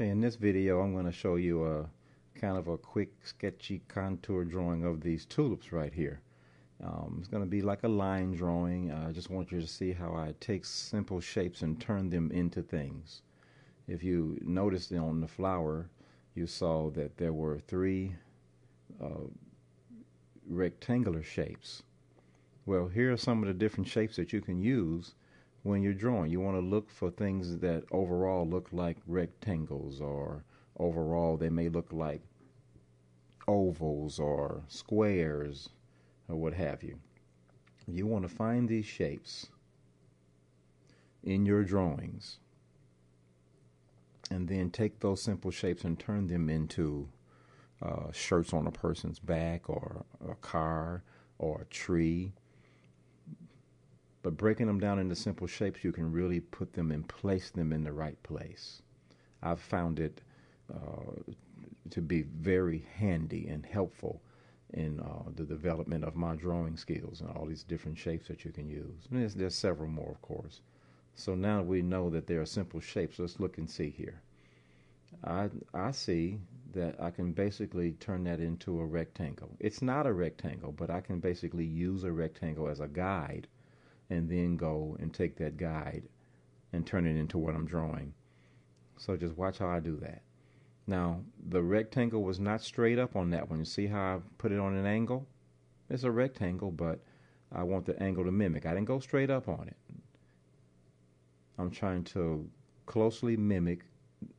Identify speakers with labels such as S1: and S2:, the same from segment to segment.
S1: Okay, in this video I'm going to show you a kind of a quick sketchy contour drawing of these tulips right here. Um, it's going to be like a line drawing. I just want you to see how I take simple shapes and turn them into things. If you noticed on the flower, you saw that there were three uh, rectangular shapes. Well, here are some of the different shapes that you can use when you're drawing. You want to look for things that overall look like rectangles or overall they may look like ovals or squares or what have you. You want to find these shapes in your drawings and then take those simple shapes and turn them into uh, shirts on a person's back or a car or a tree but breaking them down into simple shapes, you can really put them and place them in the right place. I've found it uh, to be very handy and helpful in uh, the development of my drawing skills and all these different shapes that you can use. there's, there's several more, of course. So now we know that there are simple shapes. Let's look and see here. I, I see that I can basically turn that into a rectangle. It's not a rectangle, but I can basically use a rectangle as a guide and then go and take that guide and turn it into what I'm drawing. So just watch how I do that. Now, the rectangle was not straight up on that one. You see how I put it on an angle? It's a rectangle, but I want the angle to mimic. I didn't go straight up on it. I'm trying to closely mimic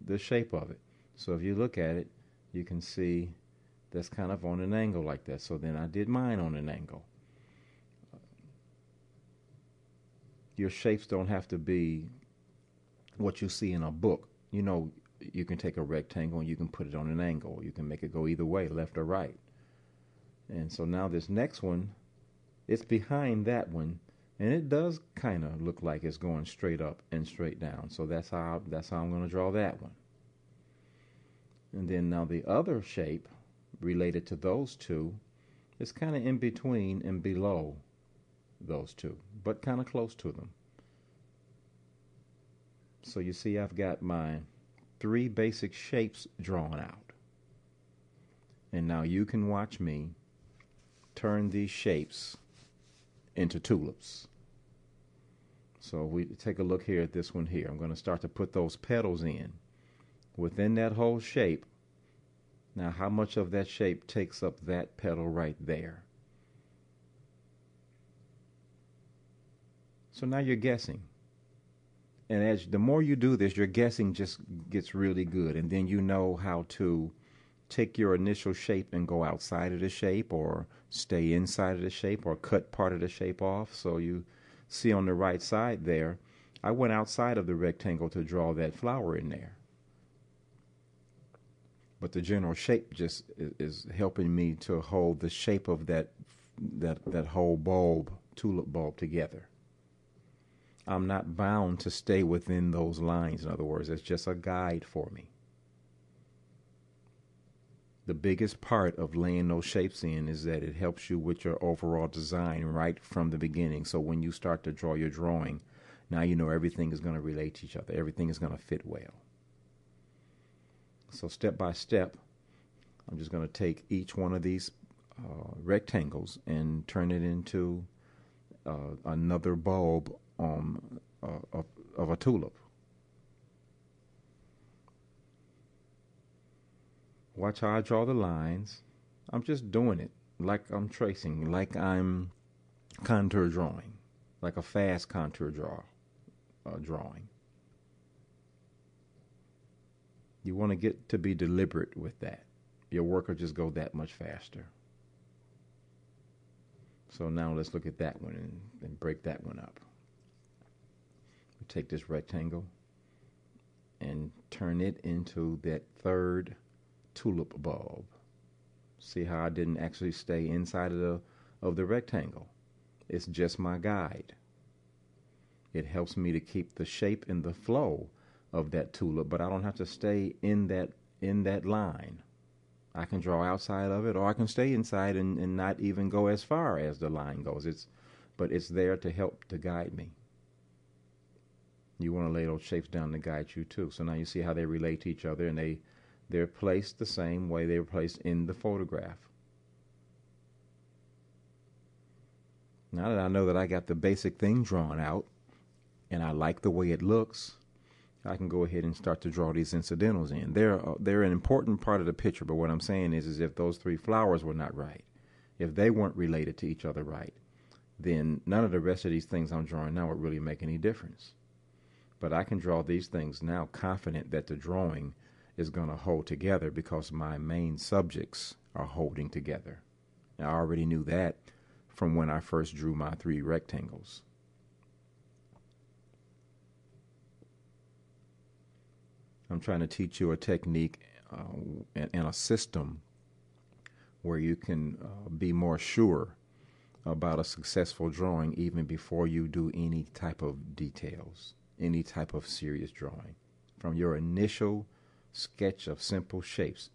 S1: the shape of it. So if you look at it, you can see that's kind of on an angle like that. So then I did mine on an angle. your shapes don't have to be what you see in a book. You know, you can take a rectangle and you can put it on an angle. You can make it go either way, left or right. And so now this next one, it's behind that one, and it does kind of look like it's going straight up and straight down. So that's how that's how I'm going to draw that one. And then now the other shape related to those two is kind of in between and below those two, but kind of close to them. So you see I've got my three basic shapes drawn out. And now you can watch me turn these shapes into tulips. So we take a look here at this one here. I'm going to start to put those petals in. Within that whole shape, now how much of that shape takes up that petal right there? So now you're guessing. And as the more you do this, your guessing just gets really good. And then you know how to take your initial shape and go outside of the shape or stay inside of the shape or cut part of the shape off. So you see on the right side there, I went outside of the rectangle to draw that flower in there. But the general shape just is helping me to hold the shape of that that that whole bulb, tulip bulb together. I'm not bound to stay within those lines. In other words, it's just a guide for me. The biggest part of laying those shapes in is that it helps you with your overall design right from the beginning. So when you start to draw your drawing, now you know everything is going to relate to each other, everything is going to fit well. So, step by step, I'm just going to take each one of these uh, rectangles and turn it into uh, another bulb um, of, of a tulip. Watch how I draw the lines. I'm just doing it like I'm tracing, like I'm contour drawing, like a fast contour draw, uh, drawing. You want to get to be deliberate with that. Your work will just go that much faster. So now let's look at that one and, and break that one up take this rectangle and turn it into that third tulip bulb. See how I didn't actually stay inside of the, of the rectangle. It's just my guide. It helps me to keep the shape and the flow of that tulip, but I don't have to stay in that in that line. I can draw outside of it or I can stay inside and, and not even go as far as the line goes. It's but it's there to help to guide me. You want to lay those shapes down to guide you too. So now you see how they relate to each other, and they they're placed the same way they were placed in the photograph. Now that I know that I got the basic thing drawn out, and I like the way it looks, I can go ahead and start to draw these incidentals in. They're uh, they're an important part of the picture, but what I'm saying is, is if those three flowers were not right, if they weren't related to each other right, then none of the rest of these things I'm drawing now would really make any difference. But I can draw these things now confident that the drawing is going to hold together because my main subjects are holding together. Now, I already knew that from when I first drew my three rectangles. I'm trying to teach you a technique uh, and, a system where you can uh, be more sure about a successful drawing even before you do any type of details any type of serious drawing. From your initial sketch of simple shapes,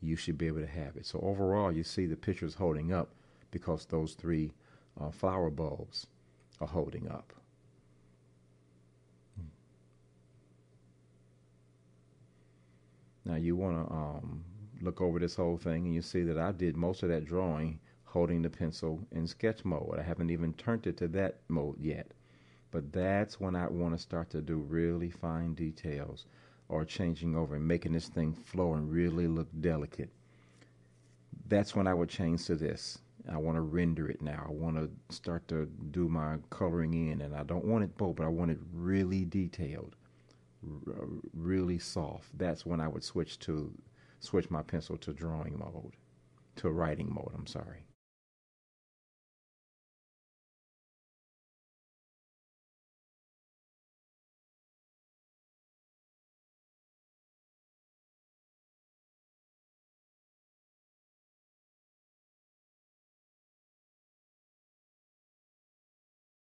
S1: you should be able to have it. So overall, you see the picture is holding up because those three uh, flower bulbs are holding up. Now you want to um, look over this whole thing and you see that I did most of that drawing holding the pencil in sketch mode. I haven't even turned it to that mode yet. But that's when I want to start to do really fine details or changing over and making this thing flow and really look delicate. That's when I would change to this. I want to render it now. I want to start to do my coloring in, and I don't want it bold, but I want it really detailed, r- really soft. That's when I would switch to switch my pencil to drawing mode, to writing mode. I'm sorry.